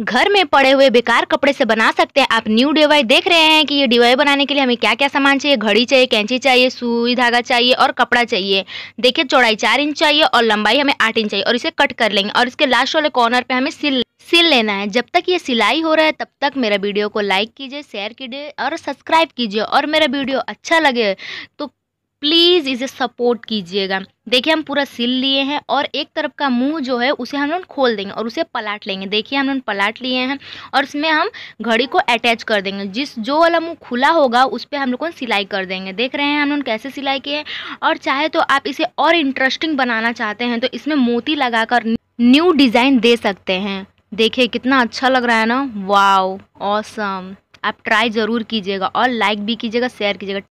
घर में पड़े हुए बेकार कपड़े से बना सकते हैं आप न्यू डिवाई देख रहे हैं कि ये डिवाई बनाने के लिए हमें क्या क्या सामान चाहिए घड़ी चाहिए कैंची चाहिए सुई धागा चाहिए और कपड़ा चाहिए देखिए चौड़ाई चार इंच चाहिए और लंबाई हमें आठ इंच चाहिए और इसे कट कर लेंगे और इसके लास्ट वाले कॉर्नर पे हमें सिल सिल लेना है जब तक ये सिलाई हो रहा है तब तक मेरा वीडियो को लाइक कीजिए शेयर कीजिए और सब्सक्राइब कीजिए और मेरा वीडियो अच्छा लगे तो प्लीज़ इसे सपोर्ट कीजिएगा देखिए हम पूरा सिल लिए हैं और एक तरफ का मुंह जो है उसे हम लोग खोल देंगे और उसे पलाट लेंगे देखिए हम लोग पलाट लिए हैं और इसमें हम घड़ी को अटैच कर देंगे जिस जो वाला मुंह खुला होगा उस पर हम लोग को सिलाई कर देंगे देख रहे हैं हम लोग कैसे सिलाई किए हैं और चाहे तो आप इसे और इंटरेस्टिंग बनाना चाहते हैं तो इसमें मोती लगा न्यू डिज़ाइन दे सकते हैं देखिए कितना अच्छा लग रहा है ना वाओ ऑसम आप ट्राई ज़रूर कीजिएगा और लाइक भी कीजिएगा शेयर कीजिएगा